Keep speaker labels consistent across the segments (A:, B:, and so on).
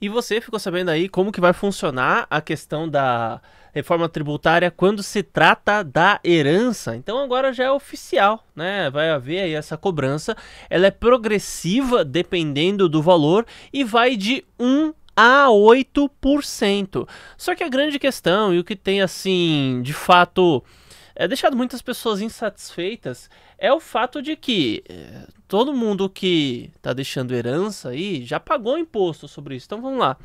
A: E você ficou sabendo aí como que vai funcionar a questão da reforma tributária quando se trata da herança. Então agora já é oficial, né? Vai haver aí essa cobrança. Ela é progressiva dependendo do valor e vai de 1 a 8%. Só que a grande questão e o que tem assim, de fato, é deixado muitas pessoas insatisfeitas é o fato de que eh, todo mundo que está deixando herança aí já pagou imposto sobre isso. Então vamos lá.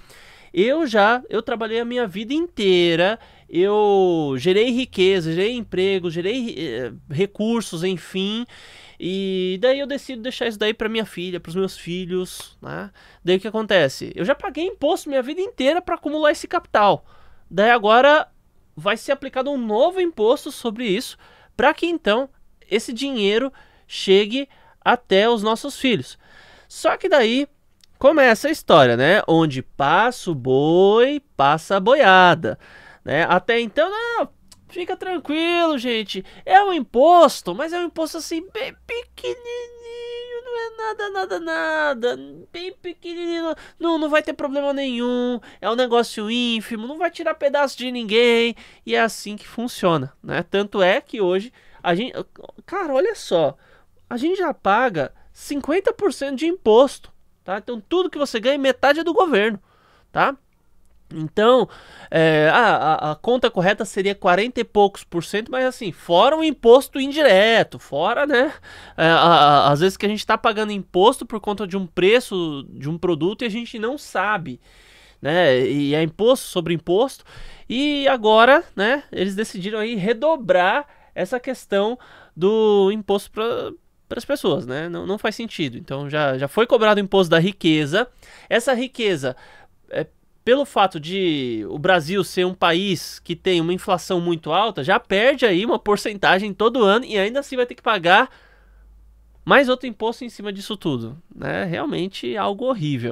A: Eu já, eu trabalhei a minha vida inteira, eu gerei riqueza, gerei emprego, gerei eh, recursos, enfim. E daí eu decido deixar isso daí para minha filha, para os meus filhos, né? Daí o que acontece? Eu já paguei imposto minha vida inteira para acumular esse capital. Daí agora vai ser aplicado um novo imposto sobre isso, para que então esse dinheiro chegue até os nossos filhos. Só que daí começa a história, né? Onde passa o boi, passa a boiada. Né? Até então, não, fica tranquilo, gente. É um imposto, mas é um imposto assim, bem pequenininho, não é nada, nada, nada. Bem pequenininho, não, não vai ter problema nenhum. É um negócio ínfimo, não vai tirar pedaço de ninguém. E é assim que funciona, né? Tanto é que hoje a gente. Cara, olha só a gente já paga 50% de imposto, tá? Então tudo que você ganha, é metade é do governo, tá? Então, é, a, a, conta correta seria 40 e poucos por cento, mas assim, fora o imposto indireto, fora, né? É, a, a, às vezes que a gente está pagando imposto por conta de um preço de um produto e a gente não sabe, né? E é imposto sobre imposto. E agora, né, eles decidiram aí redobrar essa questão do imposto para as pessoas, né? Não, não faz sentido. Então já, já foi cobrado o imposto da riqueza. Essa riqueza, é, pelo fato de o Brasil ser um país que tem uma inflação muito alta, já perde aí uma porcentagem todo ano e ainda assim vai ter que pagar mais outro imposto em cima disso tudo. Né? Realmente algo horrível.